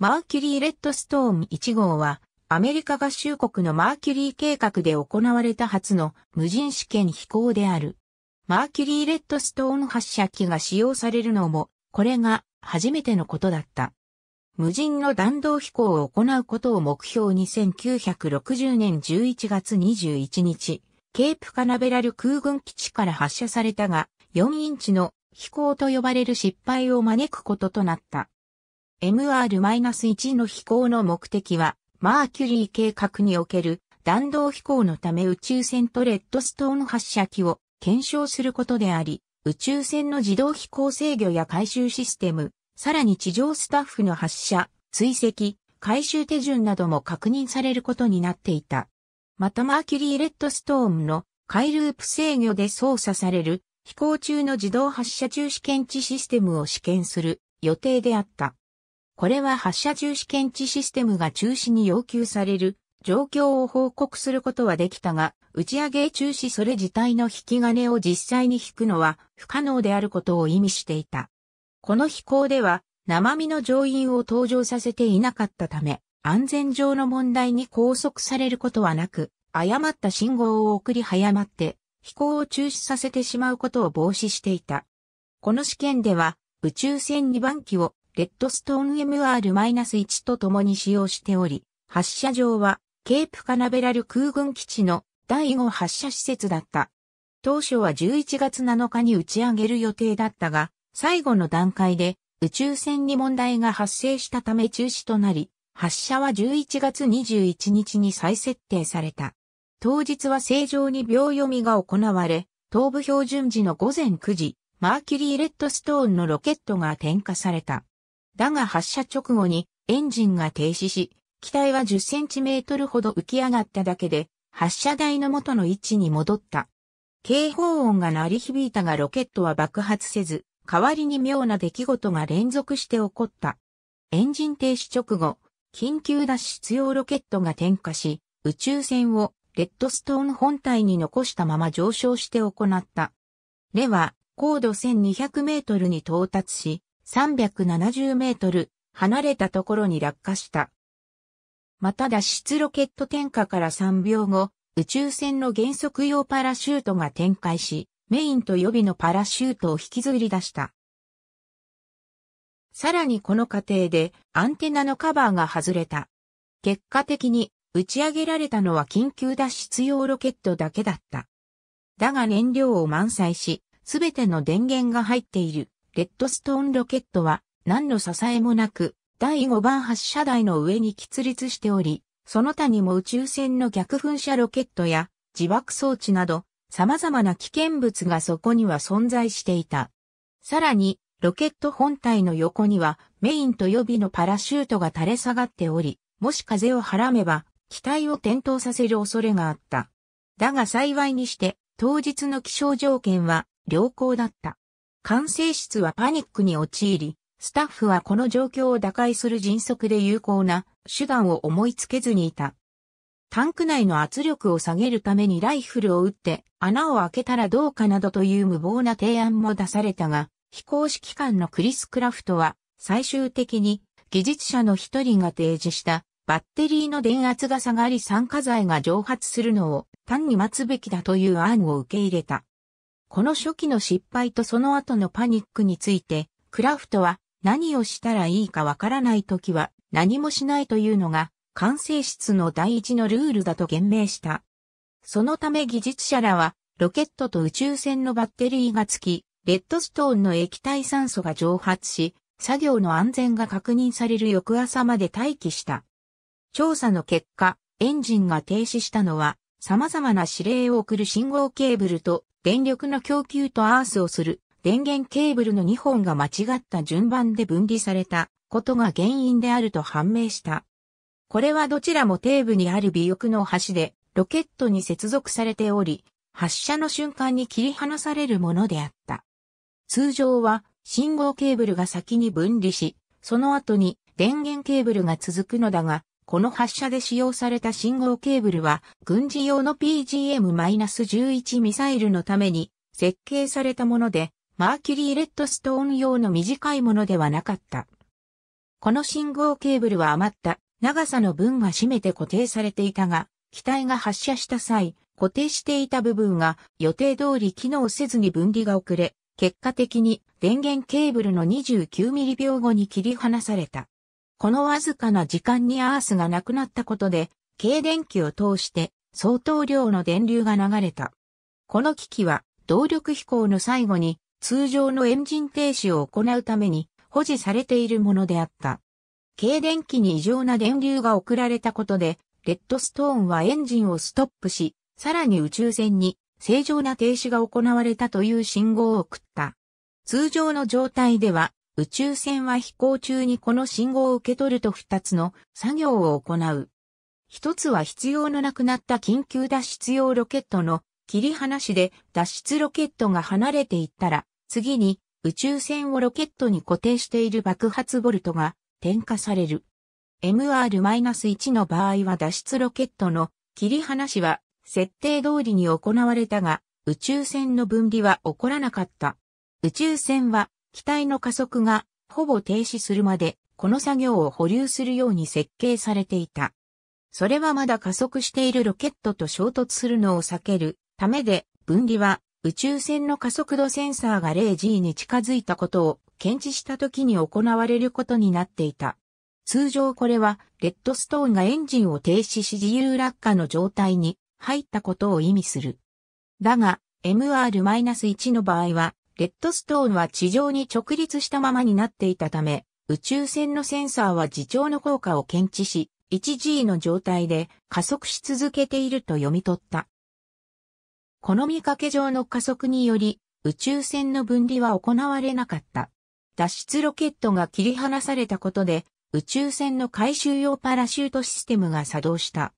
マーキュリー・レッドストーン1号は、アメリカ合衆国のマーキュリー計画で行われた初の無人試験飛行である。マーキュリー・レッドストーン発射機が使用されるのも、これが初めてのことだった。無人の弾道飛行を行うことを目標に1960年11月21日、ケープカナベラル空軍基地から発射されたが、4インチの飛行と呼ばれる失敗を招くこととなった。MR-1 の飛行の目的は、マーキュリー計画における弾道飛行のため宇宙船とレッドストーン発射機を検証することであり、宇宙船の自動飛行制御や回収システム、さらに地上スタッフの発射、追跡、回収手順なども確認されることになっていた。またマーキュリー・レッドストーンの回ループ制御で操作される飛行中の自動発射中止検知システムを試験する予定であった。これは発射中止検知システムが中止に要求される状況を報告することはできたが、打ち上げ中止それ自体の引き金を実際に引くのは不可能であることを意味していた。この飛行では生身の乗員を登場させていなかったため、安全上の問題に拘束されることはなく、誤った信号を送り早まって飛行を中止させてしまうことを防止していた。この試験では宇宙船2番機をレッドストーン MR-1 と共に使用しており、発射場はケープカナベラル空軍基地の第5発射施設だった。当初は11月7日に打ち上げる予定だったが、最後の段階で宇宙船に問題が発生したため中止となり、発射は11月21日に再設定された。当日は正常に秒読みが行われ、東部標準時の午前9時、マーキュリー・レッドストーンのロケットが点火された。だが発射直後にエンジンが停止し、機体は10センチメートルほど浮き上がっただけで、発射台の元の位置に戻った。警報音が鳴り響いたがロケットは爆発せず、代わりに妙な出来事が連続して起こった。エンジン停止直後、緊急脱出用ロケットが点火し、宇宙船をレッドストーン本体に残したまま上昇して行った。レは高度1200メートルに到達し、370メートル離れたところに落下した。また脱出ロケット点火から3秒後、宇宙船の減速用パラシュートが展開し、メインと予備のパラシュートを引きずり出した。さらにこの過程でアンテナのカバーが外れた。結果的に打ち上げられたのは緊急脱出用ロケットだけだった。だが燃料を満載し、すべての電源が入っているレッドストーンロケットは何の支えもなく第5番発射台の上に起立しており、その他にも宇宙船の逆噴射ロケットや自爆装置など様々な危険物がそこには存在していた。さらに、ロケット本体の横にはメインと予備のパラシュートが垂れ下がっており、もし風をはらめば機体を転倒させる恐れがあった。だが幸いにして当日の気象条件は良好だった。管制室はパニックに陥り、スタッフはこの状況を打開する迅速で有効な手段を思いつけずにいた。タンク内の圧力を下げるためにライフルを撃って穴を開けたらどうかなどという無謀な提案も出されたが、非公式官のクリス・クラフトは最終的に技術者の一人が提示したバッテリーの電圧が下がり酸化剤が蒸発するのを単に待つべきだという案を受け入れた。この初期の失敗とその後のパニックについて、クラフトは何をしたらいいかわからない時は何もしないというのが完成室の第一のルールだと言明した。そのため技術者らはロケットと宇宙船のバッテリーがつき、レッドストーンの液体酸素が蒸発し、作業の安全が確認される翌朝まで待機した。調査の結果、エンジンが停止したのは、様々な指令を送る信号ケーブルと電力の供給とアースをする電源ケーブルの2本が間違った順番で分離されたことが原因であると判明した。これはどちらも底部にある尾翼の端でロケットに接続されており、発射の瞬間に切り離されるものであった。通常は信号ケーブルが先に分離し、その後に電源ケーブルが続くのだが、この発射で使用された信号ケーブルは、軍事用の PGM-11 ミサイルのために設計されたもので、マーキュリー・レッドストーン用の短いものではなかった。この信号ケーブルは余った長さの分が締めて固定されていたが、機体が発射した際、固定していた部分が予定通り機能せずに分離が遅れ、結果的に電源ケーブルの2 9ミリ秒後に切り離された。このわずかな時間にアースがなくなったことで、軽電気を通して相当量の電流が流れた。この機器は動力飛行の最後に通常のエンジン停止を行うために保持されているものであった。軽電気に異常な電流が送られたことで、レッドストーンはエンジンをストップし、さらに宇宙船に正常な停止が行われたという信号を送った。通常の状態では宇宙船は飛行中にこの信号を受け取ると2つの作業を行う。1つは必要のなくなった緊急脱出用ロケットの切り離しで脱出ロケットが離れていったら、次に宇宙船をロケットに固定している爆発ボルトが点火される。MR-1 の場合は脱出ロケットの切り離しは設定通りに行われたが、宇宙船の分離は起こらなかった。宇宙船は機体の加速がほぼ停止するまで、この作業を保留するように設計されていた。それはまだ加速しているロケットと衝突するのを避けるためで、分離は宇宙船の加速度センサーが 0G に近づいたことを検知した時に行われることになっていた。通常これは、レッドストーンがエンジンを停止し自由落下の状態に入ったことを意味する。だが、MR-1 の場合は、レッドストーンは地上に直立したままになっていたため、宇宙船のセンサーは自重の効果を検知し、1G の状態で加速し続けていると読み取った。この見かけ上の加速により、宇宙船の分離は行われなかった。脱出ロケットが切り離されたことで、宇宙船の回収用パラシュートシステムが作動した。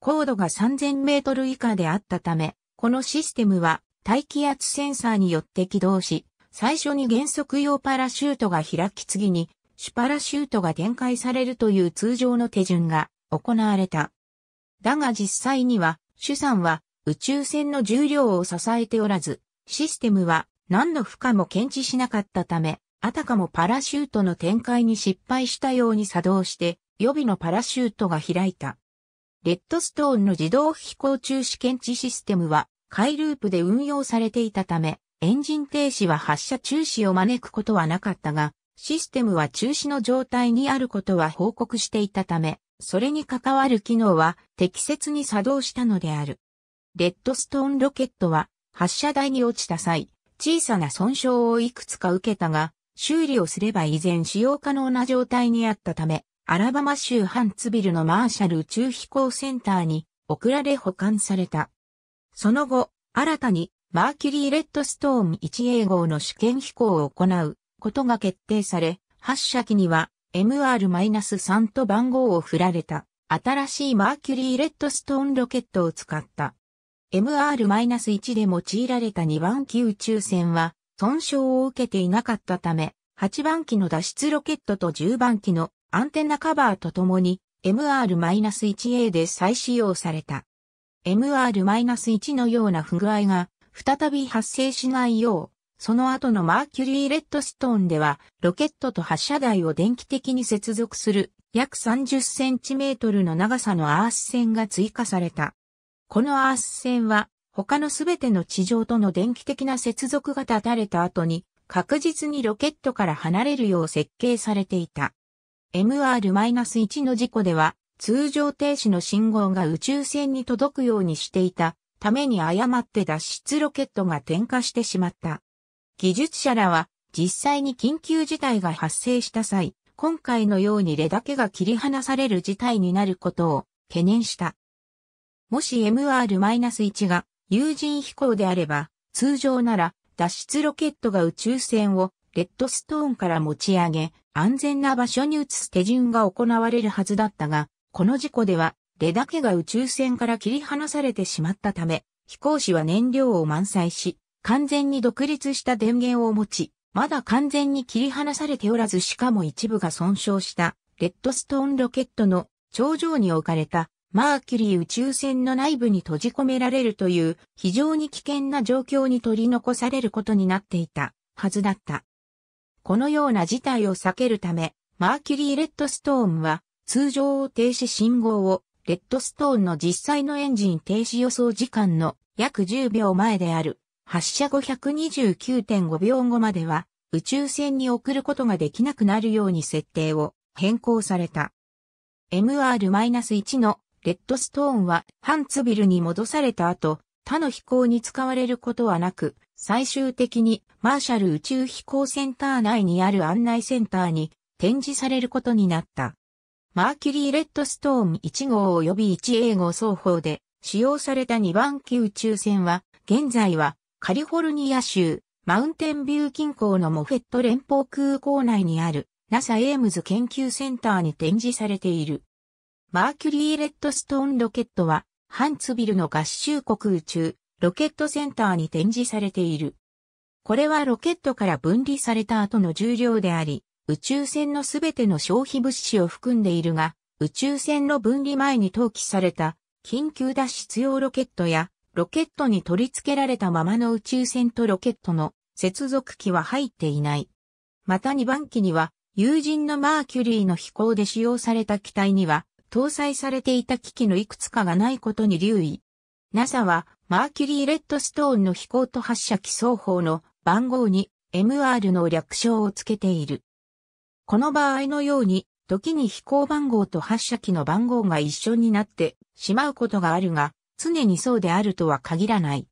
高度が3000メートル以下であったため、このシステムは大気圧センサーによって起動し、最初に原則用パラシュートが開き次に、主パラシュートが展開されるという通常の手順が行われた。だが実際には、主産は宇宙船の重量を支えておらず、システムは何の負荷も検知しなかったため、あたかもパラシュートの展開に失敗したように作動して、予備のパラシュートが開いた。レッドストーンの自動飛行中止検知システムは、回ループで運用されていたため、エンジン停止は発射中止を招くことはなかったが、システムは中止の状態にあることは報告していたため、それに関わる機能は適切に作動したのである。レッドストーンロケットは発射台に落ちた際、小さな損傷をいくつか受けたが、修理をすれば依然使用可能な状態にあったため、アラバマ州ハンツビルのマーシャル宇宙飛行センターに送られ保管された。その後、新たにマーキュリー・レッドストーン 1A 号の試験飛行を行うことが決定され、発射機には MR-3 と番号を振られた新しいマーキュリー・レッドストーンロケットを使った。MR-1 で用いられた2番機宇宙船は損傷を受けていなかったため、8番機の脱出ロケットと10番機のアンテナカバーとともに MR-1A で再使用された。MR-1 のような不具合が再び発生しないよう、その後のマーキュリー・レッドストーンでは、ロケットと発射台を電気的に接続する約30センチメートルの長さのアース線が追加された。このアース線は、他のすべての地上との電気的な接続が断たれた後に、確実にロケットから離れるよう設計されていた。MR-1 の事故では、通常停止の信号が宇宙船に届くようにしていたために誤って脱出ロケットが点火してしまった。技術者らは実際に緊急事態が発生した際、今回のようにレだけが切り離される事態になることを懸念した。もし MR-1 が有人飛行であれば、通常なら脱出ロケットが宇宙船をレッドストーンから持ち上げ、安全な場所に移す手順が行われるはずだったが、この事故では、レだけが宇宙船から切り離されてしまったため、飛行士は燃料を満載し、完全に独立した電源を持ち、まだ完全に切り離されておらずしかも一部が損傷したレッドストーンロケットの頂上に置かれたマーキュリー宇宙船の内部に閉じ込められるという非常に危険な状況に取り残されることになっていたはずだった。このような事態を避けるため、マーキュリーレッドストーンは通常停止信号を、レッドストーンの実際のエンジン停止予想時間の約10秒前である、発射後129.5秒後までは、宇宙船に送ることができなくなるように設定を変更された。MR-1 のレッドストーンはハンツビルに戻された後、他の飛行に使われることはなく、最終的にマーシャル宇宙飛行センター内にある案内センターに展示されることになった。マーキュリー・レッドストーン1号及び 1A 号双方で使用された2番機宇宙船は、現在はカリフォルニア州マウンテンビュー近郊のモフェット連邦空港内にある NASA エームズ研究センターに展示されている。マーキュリー・レッドストーンロケットは、ハンツビルの合衆国宇宙ロケットセンターに展示されている。これはロケットから分離された後の重量であり、宇宙船のすべての消費物資を含んでいるが、宇宙船の分離前に投棄された緊急脱出用ロケットやロケットに取り付けられたままの宇宙船とロケットの接続機は入っていない。また2番機には友人のマーキュリーの飛行で使用された機体には搭載されていた機器のいくつかがないことに留意。NASA はマーキュリー・レッドストーンの飛行と発射機双方の番号に MR の略称をつけている。この場合のように、時に飛行番号と発射機の番号が一緒になってしまうことがあるが、常にそうであるとは限らない。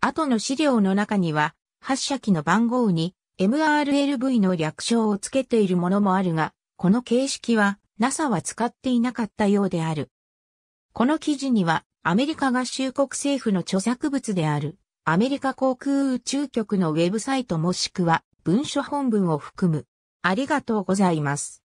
後の資料の中には、発射機の番号に MRLV の略称を付けているものもあるが、この形式は NASA は使っていなかったようである。この記事には、アメリカ合衆国政府の著作物である、アメリカ航空宇宙局のウェブサイトもしくは文書本文を含むありがとうございます。